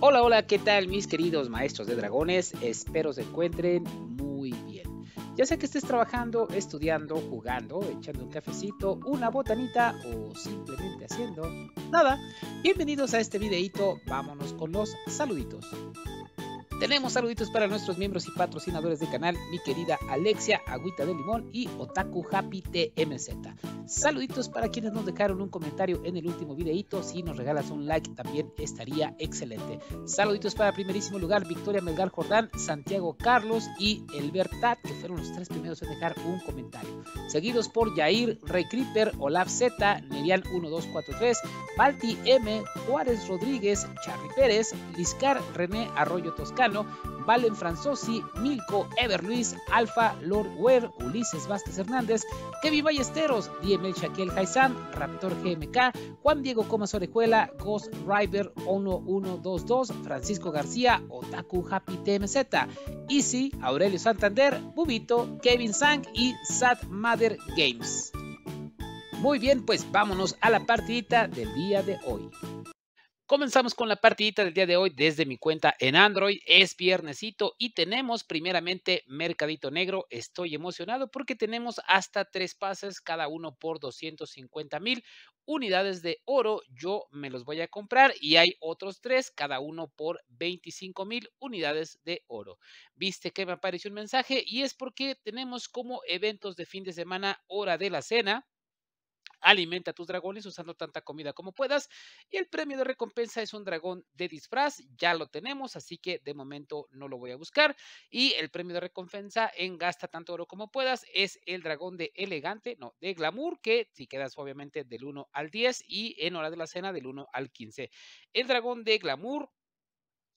Hola, hola, ¿qué tal mis queridos maestros de dragones? Espero se encuentren muy bien. Ya sea que estés trabajando, estudiando, jugando, echando un cafecito, una botanita o simplemente haciendo nada, bienvenidos a este videito, vámonos con los saluditos. Tenemos saluditos para nuestros miembros y patrocinadores del canal, mi querida Alexia, Agüita de Limón y Otaku Happy TMZ. Saluditos para quienes nos dejaron un comentario en el último videito. Si nos regalas un like también estaría excelente. Saluditos para primerísimo lugar, Victoria Melgar Jordán, Santiago Carlos y Elbertat, que fueron los tres primeros en dejar un comentario. Seguidos por Yair, Rey Creeper, Olaf Z, Nerian 1243, Balti M, Juárez Rodríguez, Charly Pérez, Liscar René Arroyo Toscano. Valen Franzosi, Milko, Ever Luis, Alfa, Lord Wer, Ulises Vázquez Hernández, Kevin Ballesteros, Diemel Shaquiel jaizán Raptor GMK, Juan Diego Comas Orejuela, Ghost Rider 1122, Francisco García, Otaku Happy TMZ, Easy, Aurelio Santander, Bubito, Kevin Sang y Sad Mother Games. Muy bien, pues vámonos a la partidita del día de hoy. Comenzamos con la partidita del día de hoy desde mi cuenta en Android. Es viernesito y tenemos primeramente Mercadito Negro. Estoy emocionado porque tenemos hasta tres pases, cada uno por 250 mil unidades de oro. Yo me los voy a comprar y hay otros tres, cada uno por 25 mil unidades de oro. Viste que me apareció un mensaje y es porque tenemos como eventos de fin de semana hora de la cena Alimenta a tus dragones usando tanta comida como puedas. Y el premio de recompensa es un dragón de disfraz. Ya lo tenemos, así que de momento no lo voy a buscar. Y el premio de recompensa en gasta tanto oro como puedas es el dragón de elegante, no, de glamour, que si quedas obviamente del 1 al 10 y en hora de la cena del 1 al 15. El dragón de glamour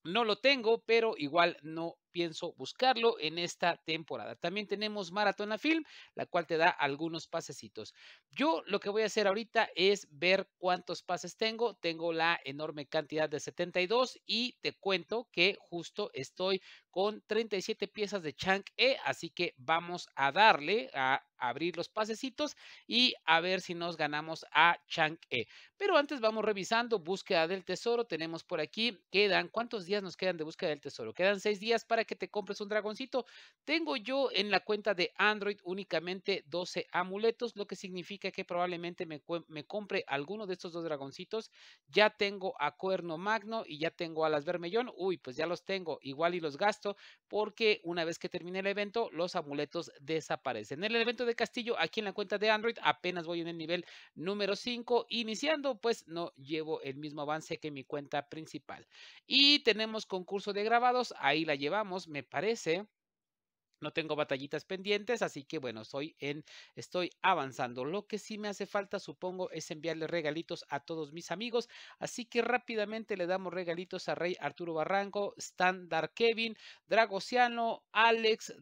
no lo tengo, pero igual no pienso buscarlo en esta temporada. También tenemos Maratona Film, la cual te da algunos pasecitos. Yo lo que voy a hacer ahorita es ver cuántos pases tengo. Tengo la enorme cantidad de 72 y te cuento que justo estoy con 37 piezas de Chunk E, así que vamos a darle a abrir los pasecitos y a ver si nos ganamos a Chunk E. Pero antes vamos revisando búsqueda del tesoro. Tenemos por aquí, quedan, ¿cuántos días nos quedan de búsqueda del tesoro? Quedan seis días para que te compres un dragoncito. Tengo yo en la cuenta de Android únicamente 12 amuletos, lo que significa que probablemente me, compre alguno de estos dos dragoncitos. Ya tengo a Cuerno Magno y ya tengo a las Bermellón. Uy, pues ya los tengo. Igual y los gasto porque una vez que termine el evento, los amuletos desaparecen. En el evento de Castillo, aquí en la cuenta de Android, apenas voy en el nivel número 5. Iniciando, pues no llevo el mismo avance que mi cuenta principal. Y tenemos concurso de grabados, ahí la llevamos me parece. No tengo batallitas pendientes, así que bueno, soy en, estoy avanzando. Lo que sí me hace falta, supongo, es enviarle regalitos a todos mis amigos. Así que rápidamente le damos regalitos a Rey Arturo Barranco, Standard Kevin, Dragociano, Alex,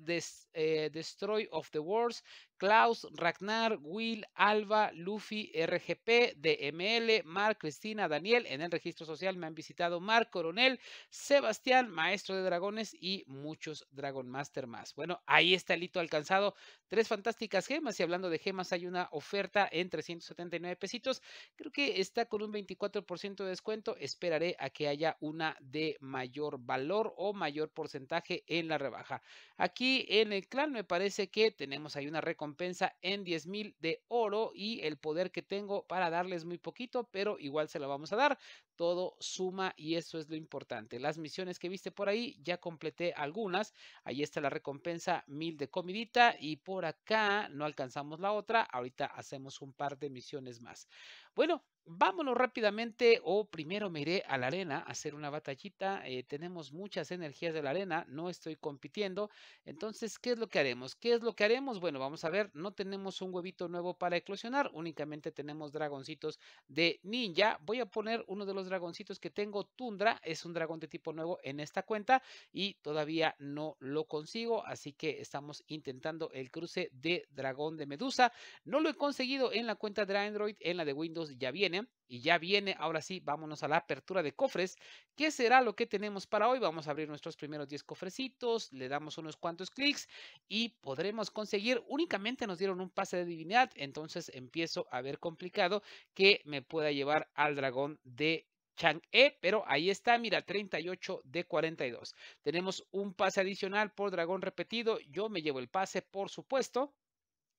eh, Destroy of the Wars, Klaus, Ragnar, Will, Alba, Luffy, RGP, DML, Mar, Cristina, Daniel. En el registro social me han visitado Marc Coronel, Sebastián, Maestro de Dragones y muchos Dragon Master más. Bueno, ahí está el hito alcanzado. Tres fantásticas gemas. Y hablando de gemas, hay una oferta en 379 pesitos. Creo que está con un 24% de descuento. Esperaré a que haya una de mayor valor o mayor porcentaje en la rebaja. Aquí en el clan me parece que tenemos ahí una recomendación recompensa en mil de oro y el poder que tengo para darles muy poquito, pero igual se lo vamos a dar. Todo suma y eso es lo importante. Las misiones que viste por ahí, ya completé algunas. Ahí está la recompensa mil de comidita y por acá no alcanzamos la otra. Ahorita hacemos un par de misiones más. Bueno, Vámonos rápidamente o primero me iré a la arena a hacer una batallita. Eh, tenemos muchas energías de la arena, no estoy compitiendo. Entonces, ¿qué es lo que haremos? ¿Qué es lo que haremos? Bueno, vamos a ver, no tenemos un huevito nuevo para eclosionar, únicamente tenemos dragoncitos de ninja. Voy a poner uno de los dragoncitos que tengo, Tundra, es un dragón de tipo nuevo en esta cuenta y todavía no lo consigo, así que estamos intentando el cruce de dragón de medusa. No lo he conseguido en la cuenta de Android, en la de Windows ya viene y ya viene, ahora sí, vámonos a la apertura de cofres. ¿Qué será lo que tenemos para hoy? Vamos a abrir nuestros primeros 10 cofrecitos, le damos unos cuantos clics y podremos conseguir, únicamente nos dieron un pase de divinidad, entonces empiezo a ver complicado que me pueda llevar al dragón de Chang'e pero ahí está, mira, 38 de 42. Tenemos un pase adicional por dragón repetido, yo me llevo el pase, por supuesto.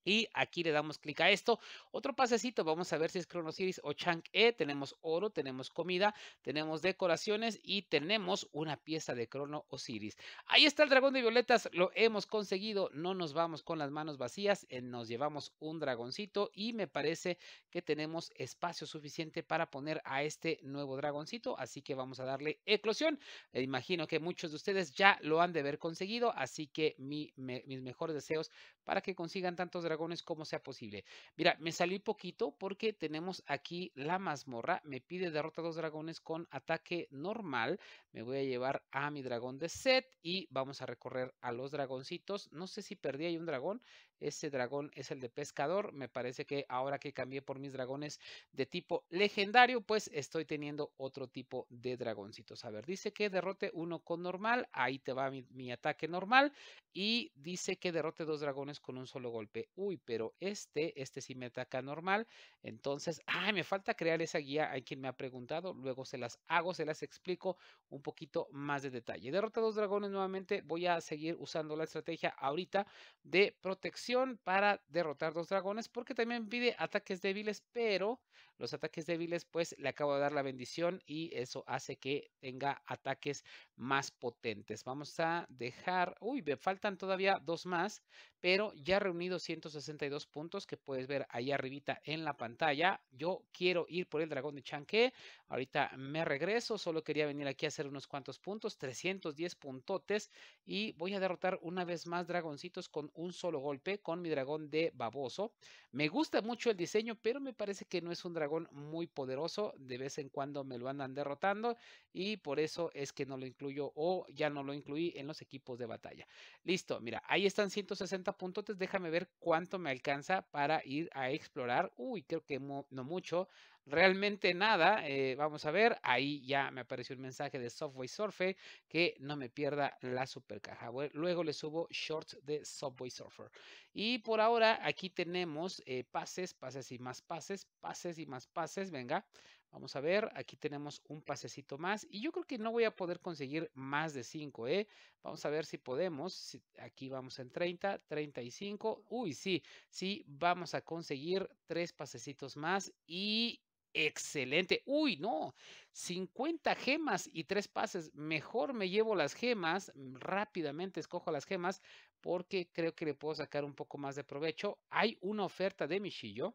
Y aquí le damos clic a esto. Otro pasecito, vamos a ver si es Cronosiris o Chang-E. Tenemos oro, tenemos comida, tenemos decoraciones y tenemos una pieza de Crono Osiris. Ahí está el dragón de violetas, lo hemos conseguido. No nos vamos con las manos vacías, eh, nos llevamos un dragoncito y me parece que tenemos espacio suficiente para poner a este nuevo dragoncito. Así que vamos a darle eclosión. Eh, imagino que muchos de ustedes ya lo han de haber conseguido, así que mis mejores deseos para que consigan tantos dragones como sea posible. Mira, me salí poquito porque tenemos aquí la mazmorra. Me pide derrota a dos dragones con ataque normal. Me voy a llevar a mi dragón de set y vamos a recorrer a los dragoncitos. No sé si perdí ahí un dragón. Ese dragón es el de pescador. Me parece que ahora que cambié por mis dragones de tipo legendario, pues estoy teniendo otro tipo de dragoncitos. A ver, dice que derrote uno con normal. Ahí te va mi ataque normal y dice que derrote dos dragones con un solo golpe. Uy, pero este, este sí me ataca normal. Entonces, ay, me falta crear esa guía. Hay quien me ha preguntado. Luego se las hago, se las explico un poquito más de detalle. Derrota dos dragones nuevamente. Voy a seguir usando la estrategia ahorita de protección para derrotar dos dragones porque también pide ataques débiles, pero los ataques débiles, pues le acabo de dar la bendición y eso hace que tenga ataques más potentes. Vamos a dejar, uy, me faltan todavía dos más, pero ya reunido 162 puntos que puedes ver ahí arribita en la pantalla. Yo quiero ir por el dragón de Chanque. Ahorita me regreso, solo quería venir aquí a hacer unos cuantos puntos, 310 puntotes y voy a derrotar una vez más dragoncitos con un solo golpe con mi dragón de baboso. Me gusta mucho el diseño, pero me parece que no es un dragón muy poderoso, de vez en cuando me lo andan derrotando y por eso es que no lo incluyo o ya no lo incluí en los equipos de batalla. Listo, mira, ahí están 160 puntos, déjame ver cuánto me alcanza para ir a explorar. Uy, creo que no mucho, realmente nada. Eh, vamos a ver, ahí ya me apareció un mensaje de Softway Surfer que no me pierda la supercaja. Luego le subo shorts de Softway Surfer. Y por ahora aquí tenemos eh, pases, pases y más pases, pases y más pases. Venga, Vamos a ver, aquí tenemos un pasecito más y yo creo que no voy a poder conseguir más de 5, ¿eh? Vamos a ver si podemos, aquí vamos en 30, 35, uy, sí, sí, vamos a conseguir tres pasecitos más y Excelente. Uy, no. 50 gemas y 3 pases. Mejor me llevo las gemas. Mm, rápidamente escojo las gemas porque creo que le puedo sacar un poco más de provecho. Hay una oferta de Michillo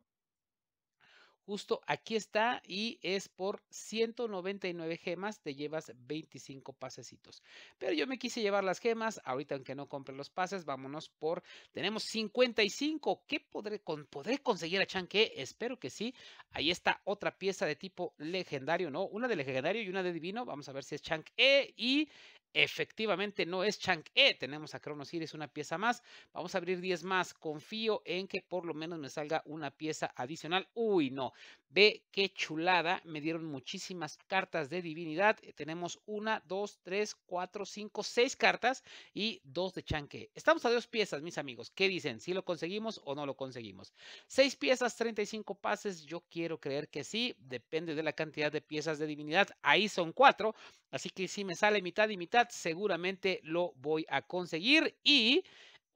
Justo aquí está y es por 199 gemas, te llevas 25 pasecitos. Pero yo me quise llevar las gemas, ahorita aunque no compre los pases, vámonos por, tenemos 55, ¿qué podré, con, podré conseguir a e Espero que sí. Ahí está otra pieza de tipo legendario, ¿no? Una de legendario y una de divino, vamos a ver si es E y Efectivamente, no es chang e, Tenemos a Cronos una pieza más. Vamos a abrir 10 más. Confío en que por lo menos me salga una pieza adicional. Uy, no. Ve qué chulada. Me dieron muchísimas cartas de divinidad. Eh, tenemos una, dos, tres, cuatro, cinco, seis cartas y dos de chang e. Estamos a dos piezas, mis amigos. ¿Qué dicen? ¿Si lo conseguimos o no lo conseguimos? Seis piezas, 35 pases. Yo quiero creer que sí. Depende de la cantidad de piezas de divinidad. Ahí son cuatro. Así que si me sale mitad y mitad seguramente lo voy a conseguir y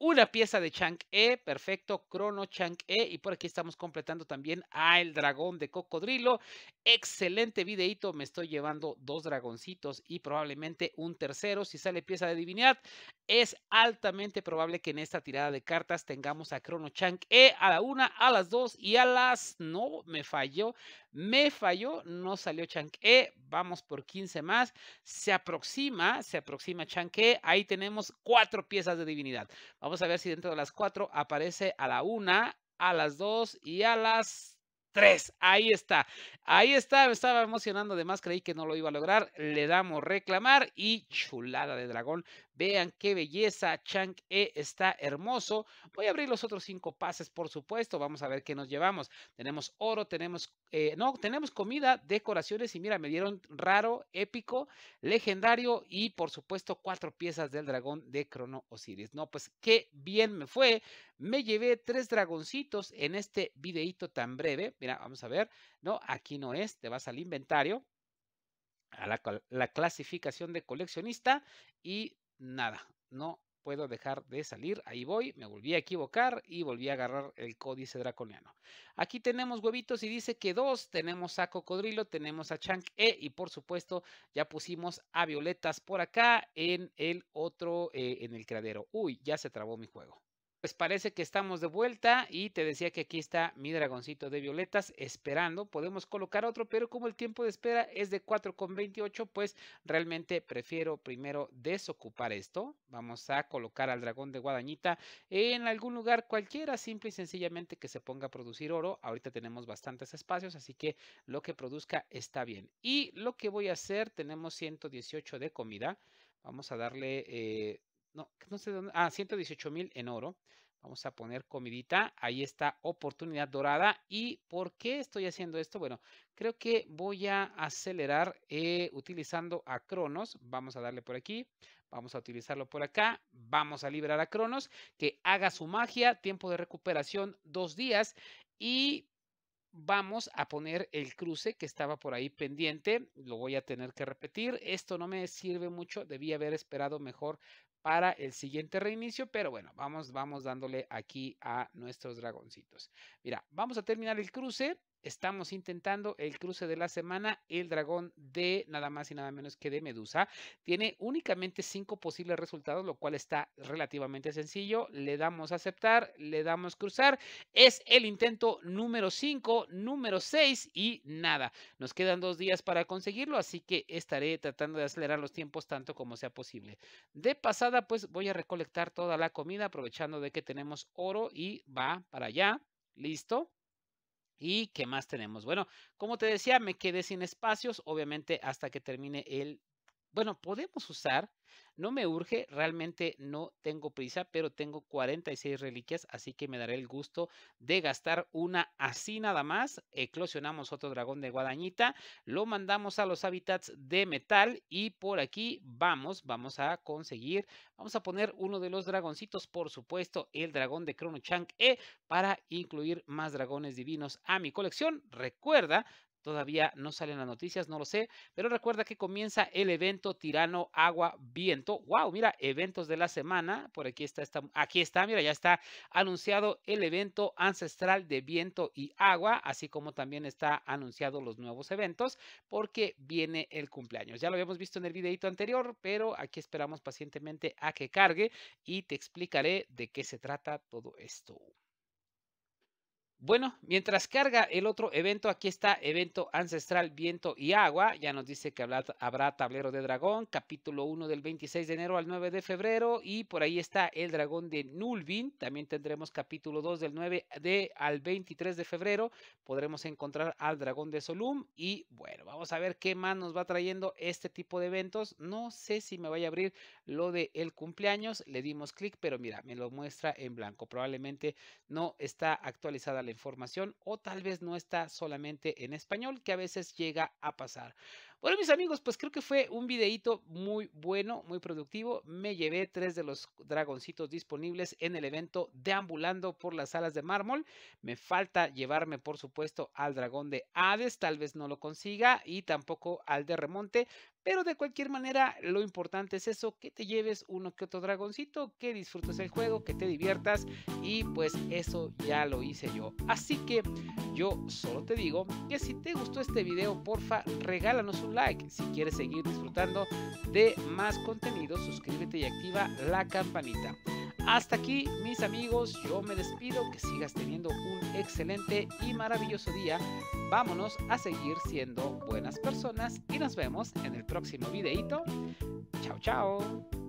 una pieza de Chang E, perfecto, Crono Chang E, y por aquí estamos completando también a el dragón de cocodrilo, excelente videito, me estoy llevando dos dragoncitos y probablemente un tercero, si sale pieza de divinidad, es altamente probable que en esta tirada de cartas tengamos a Crono Chang E a la una, a las dos y a las, no, me falló, me falló, no salió Chanque. Vamos por 15 más. Se aproxima, se aproxima Chanque. Ahí tenemos cuatro piezas de divinidad. Vamos a ver si dentro de las cuatro aparece a la una, a las dos y a las Tres, Ahí está. Ahí está. Me estaba emocionando. Además, creí que no lo iba a lograr. Le damos reclamar y chulada de dragón. Vean qué belleza, Chang E está hermoso. Voy a abrir los otros cinco pases, por supuesto. Vamos a ver qué nos llevamos. Tenemos oro, tenemos, eh, no, tenemos comida, decoraciones y mira, me dieron raro, épico, legendario y por supuesto cuatro piezas del dragón de Crono Osiris. No, pues qué bien me fue. Me llevé tres dragoncitos en este videito tan breve. Mira, vamos a ver. No, aquí no es. Te vas al inventario a la, la, clasificación de coleccionista y nada, no puedo dejar de salir, ahí voy, me volví a equivocar y volví a agarrar el códice draconiano. Aquí tenemos huevitos y dice que dos, tenemos a Cocodrilo, tenemos a chunk E y por supuesto ya pusimos a Violetas por acá en el otro, eh, en el creadero. Uy, ya se trabó mi juego pues parece que estamos de vuelta y te decía que aquí está mi dragoncito de violetas esperando. Podemos colocar otro, pero como el tiempo de espera es de 4,28, pues realmente prefiero primero desocupar esto. Vamos a colocar al dragón de guadañita en algún lugar cualquiera, simple y sencillamente que se ponga a producir oro. Ahorita tenemos bastantes espacios, así que lo que produzca está bien. Y lo que voy a hacer, tenemos 118 de comida. Vamos a darle... Eh, no, no sé dónde, ah, 118 mil en oro. Vamos a poner comidita, ahí está oportunidad dorada. ¿Y por qué estoy haciendo esto? Bueno, creo que voy a acelerar eh, utilizando a Cronos. Vamos a darle por aquí, vamos a utilizarlo por acá. Vamos a liberar a Cronos, que haga su magia, tiempo de recuperación, dos días. Y vamos a poner el cruce que estaba por ahí pendiente. Lo voy a tener que repetir. Esto no me sirve mucho. Debí haber esperado mejor para el siguiente reinicio, pero bueno, vamos, vamos dándole aquí a nuestros dragoncitos. Mira, vamos a terminar el cruce estamos intentando el cruce de la semana, el dragón de nada más y nada menos que de Medusa. Tiene únicamente cinco posibles resultados, lo cual está relativamente sencillo. Le damos aceptar, le damos cruzar. Es el intento número 5, número 6 y nada. Nos quedan dos días para conseguirlo, así que estaré tratando de acelerar los tiempos tanto como sea posible. De pasada, pues voy a recolectar toda la comida aprovechando de que tenemos oro y va para allá. Listo. ¿Y qué más tenemos? Bueno, como te decía, me quedé sin espacios, obviamente hasta que termine el... Bueno, podemos usar no me urge, realmente no tengo prisa, pero tengo 46 reliquias, así que me daré el gusto de gastar una así nada más. Eclosionamos otro dragón de guadañita, lo mandamos a los hábitats de metal y por aquí vamos, vamos a conseguir, vamos a poner uno de los dragoncitos, por supuesto, el dragón de Chrono chunk E para incluir más dragones divinos a mi colección. Recuerda Todavía no salen las noticias, no lo sé, pero recuerda que comienza el evento Tirano Agua Viento. Wow, mira, eventos de la semana, por aquí está, aquí está, mira, ya está anunciado el evento ancestral de viento y agua, así como también está anunciado los nuevos eventos porque viene el cumpleaños. Ya lo habíamos visto en el videito anterior, pero aquí esperamos pacientemente a que cargue y te explicaré de qué se trata todo esto. Bueno, mientras carga el otro evento, aquí está evento ancestral, viento y agua. Ya nos dice que habrá tablero de dragón, capítulo 1 del 26 de enero al 9 de febrero. Y por ahí está el dragón de Nulvin. También tendremos capítulo 2 del 9 de, al 23 de febrero. Podremos encontrar al dragón de Solum. Y bueno, vamos a ver qué más nos va trayendo este tipo de eventos. No sé si me vaya a abrir lo de el cumpleaños. Le dimos clic, pero mira, me lo muestra en blanco. Probablemente no está actualizada la información o tal vez no está solamente en español, que a veces llega a pasar. Bueno, mis amigos, pues creo que fue un videíto muy bueno, muy productivo. Me llevé tres de los dragoncitos disponibles en el evento deambulando por las salas de mármol. Me falta llevarme, por supuesto, al dragón de Hades, tal vez no lo consiga, y tampoco al de remonte, pero de cualquier manera, lo importante es eso, que te lleves uno que otro dragoncito, que disfrutes el juego, que te diviertas y pues eso ya lo hice yo. Así que yo solo te digo que si te gustó este video, porfa, regálanos un like. Si quieres seguir disfrutando de más contenido, suscríbete y activa la campanita. Hasta aquí, mis amigos, yo me despido, que sigas teniendo un excelente y maravilloso día. Vámonos a seguir siendo buenas personas y nos vemos en el próximo videito. Chao, chao.